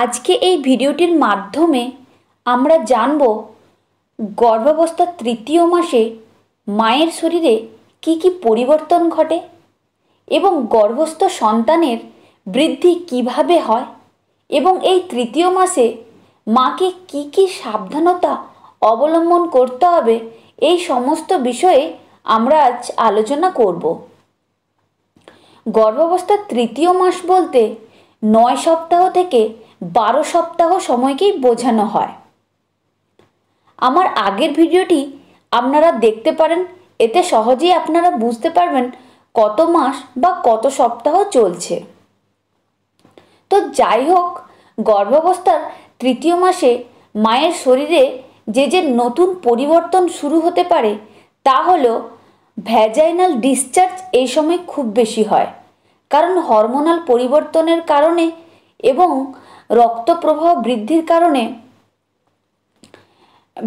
আজকে এই ভিডিওটির মাধ্যমে আমরা জানব গর্ভাবস্থার তৃতীয় মাসে মায়ের শরীরে কি কি পরিবর্তন ঘটে এবং গর্ভস্থ সন্তানের বৃদ্ধি কিভাবে হয় এবং এই তৃতীয় মাসে মাকে কি কি সাবধানতা অবলম্বন করতে হবে এই সমস্ত বিষয়ে আমরা আজ আলোচনা করব গর্ভাবস্থার তৃতীয় মাস বলতে নয় সপ্তাহ থেকে বারো সপ্তাহ সময়কেই বোঝানো হয় আমার আগের ভিডিওটি আপনারা দেখতে পারেন এতে সহজেই আপনারা বুঝতে পারবেন কত মাস বা কত সপ্তাহ চলছে তো যাই হোক গর্ভাবস্থার তৃতীয় মাসে মায়ের শরীরে যে যে নতুন পরিবর্তন শুরু হতে পারে তা হল ভ্যাজাইনাল ডিসচার্জ এই সময় খুব বেশি হয় কারণ হরমোনাল পরিবর্তনের কারণে এবং রক্ত প্রবাহ বৃদ্ধির কারণে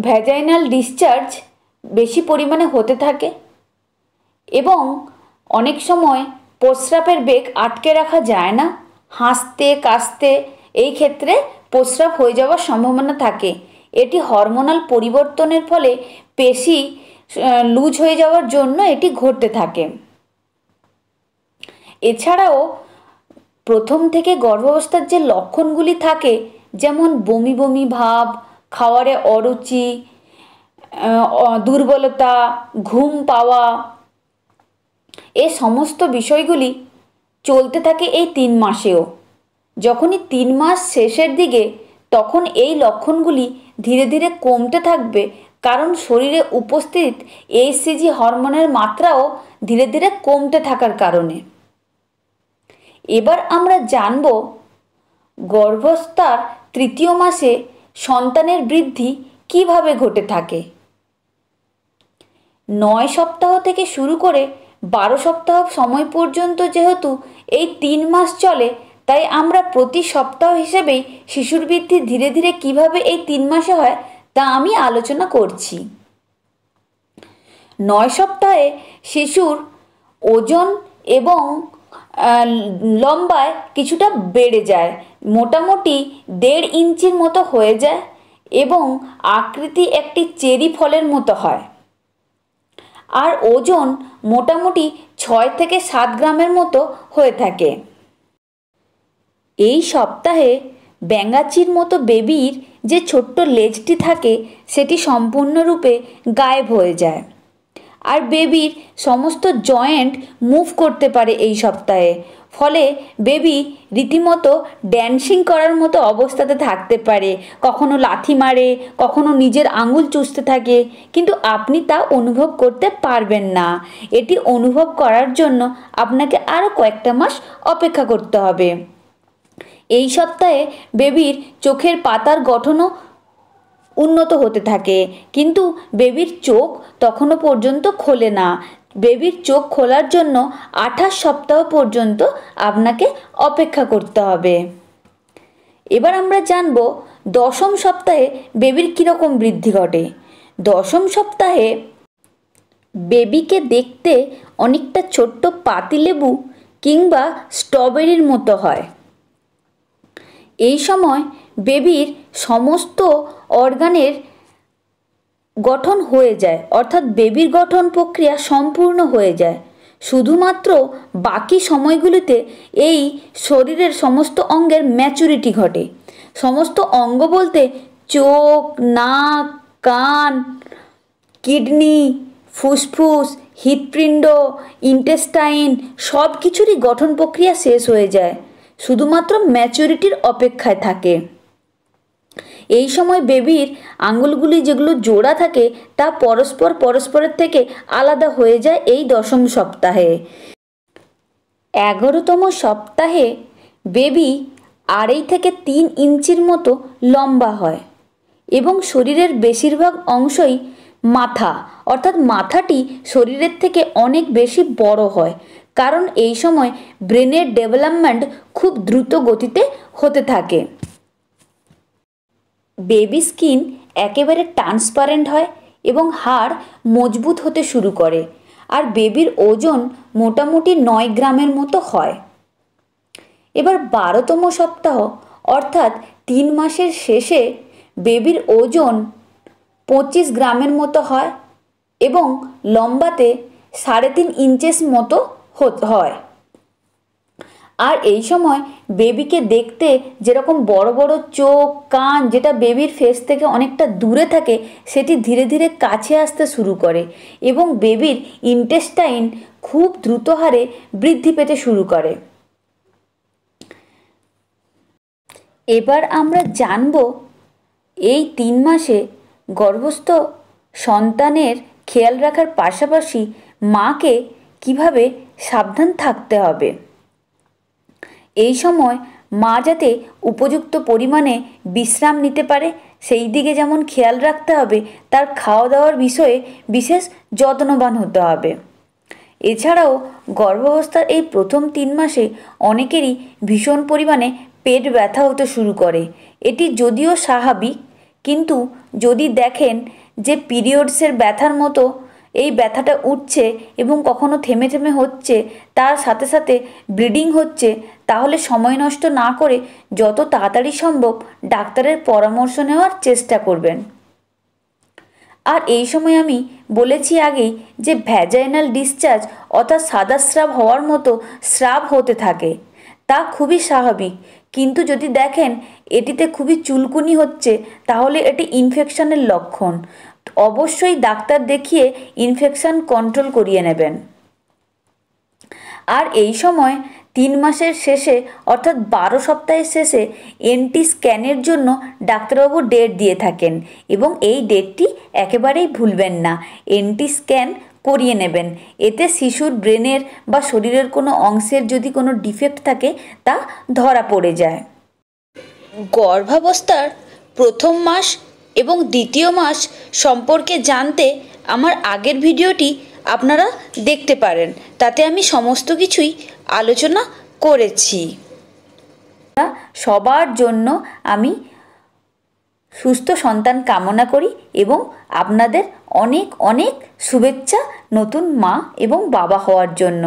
ভ্যাজাইনাল ডিসচার্জ বেশি পরিমাণে হতে থাকে এবং অনেক সময় প্রস্রাবের বেগ আটকে রাখা যায় না হাসতে কাশতে এই ক্ষেত্রে প্রস্রাব হয়ে যাওয়ার সম্ভাবনা থাকে এটি হরমোনাল পরিবর্তনের ফলে পেশি লুজ হয়ে যাওয়ার জন্য এটি ঘটতে থাকে এছাড়াও প্রথম থেকে গর্ভাবস্থার যে লক্ষণগুলি থাকে যেমন বমি বমি ভাব খাওয়ারে অরুচি দুর্বলতা ঘুম পাওয়া এ সমস্ত বিষয়গুলি চলতে থাকে এই তিন মাসেও যখনই তিন মাস শেষের দিকে তখন এই লক্ষণগুলি ধীরে ধীরে কমতে থাকবে কারণ শরীরে উপস্থিত এইসিজি হরমোনের মাত্রাও ধীরে ধীরে কমতে থাকার কারণে এবার আমরা জানব গর্ভস্থার তৃতীয় মাসে সন্তানের বৃদ্ধি কিভাবে ঘটে থাকে নয় সপ্তাহ থেকে শুরু করে বারো সপ্তাহ সময় পর্যন্ত যেহেতু এই তিন মাস চলে তাই আমরা প্রতি সপ্তাহ হিসেবেই শিশুর বৃদ্ধি ধীরে ধীরে কিভাবে এই তিন মাসে হয় তা আমি আলোচনা করছি নয় সপ্তাহে শিশুর ওজন এবং লম্বায় কিছুটা বেড়ে যায় মোটামুটি দেড় ইঞ্চির মতো হয়ে যায় এবং আকৃতি একটি চেরি ফলের মতো হয় আর ওজন মোটামুটি ছয় থেকে সাত গ্রামের মতো হয়ে থাকে এই সপ্তাহে ব্যাঙাচির মতো বেবির যে ছোট্ট লেজটি থাকে সেটি সম্পূর্ণরূপে গায়েব হয়ে যায় আর বেবির সমস্ত জয়েন্ট মুভ করতে পারে এই সপ্তাহে ফলে বেবি রীতিমতো ড্যান্সিং করার মতো অবস্থাতে থাকতে পারে কখনো লাথি মারে কখনো নিজের আঙুল চুষতে থাকে কিন্তু আপনি তা অনুভব করতে পারবেন না এটি অনুভব করার জন্য আপনাকে আরও কয়েকটা মাস অপেক্ষা করতে হবে এই সপ্তাহে বেবির চোখের পাতার গঠনও উন্নত হতে থাকে কিন্তু বেবির চোখ তখনও পর্যন্ত খোলে না বেবির চোখ খোলার জন্য আঠাশ সপ্তাহ পর্যন্ত আপনাকে অপেক্ষা করতে হবে এবার আমরা জানব দশম সপ্তাহে বেবির কীরকম বৃদ্ধি ঘটে দশম সপ্তাহে বেবিকে দেখতে অনেকটা ছোট্ট পাতিলেবু কিংবা স্ট্রবেরির মতো হয় এই সময় বেবির সমস্ত অর্গানের গঠন হয়ে যায় অর্থাৎ বেবির গঠন প্রক্রিয়া সম্পূর্ণ হয়ে যায় শুধুমাত্র বাকি সময়গুলিতে এই শরীরের সমস্ত অঙ্গের ম্যাচুরিটি ঘটে সমস্ত অঙ্গ বলতে চোখ নাক কান কিডনি ফুসফুস হৃৎপিণ্ড ইন্টেস্টাইন সব কিছুরই গঠন প্রক্রিয়া শেষ হয়ে যায় শুধুমাত্র ম্যাচুরিটির অপেক্ষায় থাকে এই সময় বেবির আঙুলগুলি যেগুলো জোড়া থাকে তা পরস্পর পরস্পরের থেকে আলাদা হয়ে যায় এই দশম সপ্তাহে এগারোতম সপ্তাহে বেবি আড়াই থেকে তিন ইঞ্চির মতো লম্বা হয় এবং শরীরের বেশিরভাগ অংশই মাথা অর্থাৎ মাথাটি শরীরের থেকে অনেক বেশি বড় হয় কারণ এই সময় ব্রেনের ডেভেলপমেন্ট খুব দ্রুত গতিতে হতে থাকে বেবি স্কিন একেবারে ট্রান্সপারেন্ট হয় এবং হাড় মজবুত হতে শুরু করে আর বেবির ওজন মোটামুটি নয় গ্রামের মতো হয় এবার বারোতম সপ্তাহ অর্থাৎ তিন মাসের শেষে বেবির ওজন পঁচিশ গ্রামের মতো হয় এবং লম্বাতে সাড়ে তিন ইঞ্চেস মতো হয় আর এই সময় বেবিকে দেখতে যেরকম বড় বড় চোখ কান যেটা বেবির ফেস থেকে অনেকটা দূরে থাকে সেটি ধীরে ধীরে কাছে আসতে শুরু করে এবং বেবির ইন্টেস্টাইন খুব দ্রুত হারে বৃদ্ধি পেতে শুরু করে এবার আমরা জানব এই তিন মাসে গর্ভস্থ সন্তানের খেয়াল রাখার পাশাপাশি মাকে কিভাবে সাবধান থাকতে হবে এই সময় মা যাতে উপযুক্ত পরিমাণে বিশ্রাম নিতে পারে সেই দিকে যেমন খেয়াল রাখতে হবে তার খাওয়া দাওয়ার বিষয়ে বিশেষ যত্নবান হতে হবে এছাড়াও গর্ভাবস্থার এই প্রথম তিন মাসে অনেকেরই ভীষণ পরিমাণে পেট ব্যথা হতে শুরু করে এটি যদিও স্বাভাবিক কিন্তু যদি দেখেন যে পিরিয়ডসের ব্যথার মতো এই ব্যথাটা উঠছে এবং কখনো থেমে থেমে হচ্ছে তার সাথে সাথে ব্লিডিং হচ্ছে তাহলে সময় নষ্ট না করে যত তাড়াতাড়ি সম্ভব ডাক্তারের পরামর্শ নেওয়ার চেষ্টা করবেন আর এই সময় আমি বলেছি আগেই যে ভ্যাজাইনাল ডিসচার্জ অর্থাৎ সাদা স্রাব হওয়ার মতো স্রাব হতে থাকে তা খুবই স্বাভাবিক কিন্তু যদি দেখেন এটিতে খুবই চুলকুনি হচ্ছে তাহলে এটি ইনফেকশনের লক্ষণ অবশ্যই ডাক্তার দেখিয়ে ইনফেকশন কন্ট্রোল করিয়ে নেবেন আর এই সময় তিন মাসের শেষে অর্থাৎ বারো সপ্তাহের শেষে এমটি স্ক্যানের জন্য ডাক্তারবাবু ডেট দিয়ে থাকেন এবং এই ডেটটি একেবারেই ভুলবেন না এমটি স্ক্যান করিয়ে নেবেন এতে শিশুর ব্রেনের বা শরীরের কোনো অংশের যদি কোনো ডিফেক্ট থাকে তা ধরা পড়ে যায় গর্ভাবস্থার প্রথম মাস এবং দ্বিতীয় মাস সম্পর্কে জানতে আমার আগের ভিডিওটি আপনারা দেখতে পারেন তাতে আমি সমস্ত কিছুই আলোচনা করেছি সবার জন্য আমি সুস্থ সন্তান কামনা করি এবং আপনাদের অনেক অনেক শুভেচ্ছা নতুন মা এবং বাবা হওয়ার জন্য